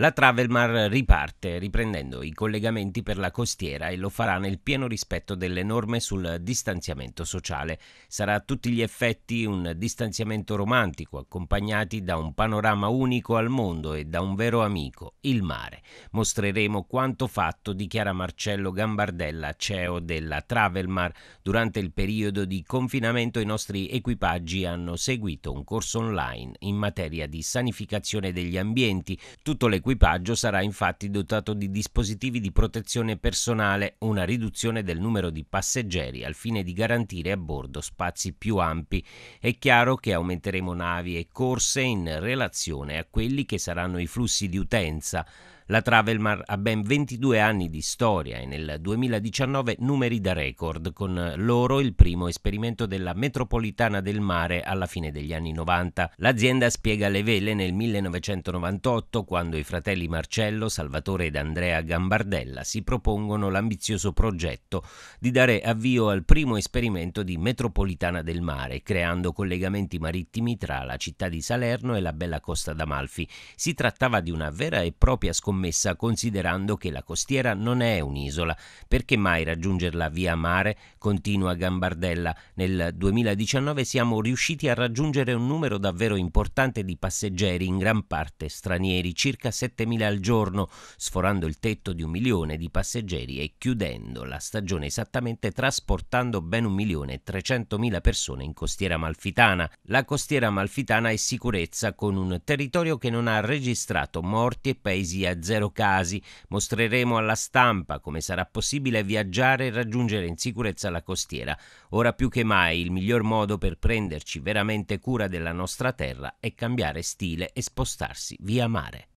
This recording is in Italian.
La Travelmar riparte riprendendo i collegamenti per la costiera e lo farà nel pieno rispetto delle norme sul distanziamento sociale. Sarà a tutti gli effetti un distanziamento romantico accompagnati da un panorama unico al mondo e da un vero amico, il mare. Mostreremo quanto fatto dichiara Marcello Gambardella, CEO della Travelmar. Durante il periodo di confinamento i nostri equipaggi hanno seguito un corso online in materia di sanificazione degli ambienti. Tutto le l'equipaggio sarà infatti dotato di dispositivi di protezione personale, una riduzione del numero di passeggeri al fine di garantire a bordo spazi più ampi. È chiaro che aumenteremo navi e corse in relazione a quelli che saranno i flussi di utenza. La Travelmar ha ben 22 anni di storia e nel 2019 numeri da record, con loro il primo esperimento della metropolitana del mare alla fine degli anni 90. L'azienda spiega le vele nel 1998 quando i fratelli fratelli Marcello, Salvatore ed Andrea Gambardella si propongono l'ambizioso progetto di dare avvio al primo esperimento di metropolitana del mare, creando collegamenti marittimi tra la città di Salerno e la bella costa d'Amalfi. Si trattava di una vera e propria scommessa considerando che la costiera non è un'isola. Perché mai raggiungerla via mare? Continua Gambardella. Nel 2019 siamo riusciti a raggiungere un numero davvero importante di passeggeri, in gran parte stranieri, circa 7 7.000 al giorno, sforando il tetto di un milione di passeggeri e chiudendo la stagione esattamente trasportando ben 1.300.000 persone in costiera malfitana. La costiera malfitana è sicurezza con un territorio che non ha registrato morti e paesi a zero casi. Mostreremo alla stampa come sarà possibile viaggiare e raggiungere in sicurezza la costiera. Ora più che mai il miglior modo per prenderci veramente cura della nostra terra è cambiare stile e spostarsi via mare.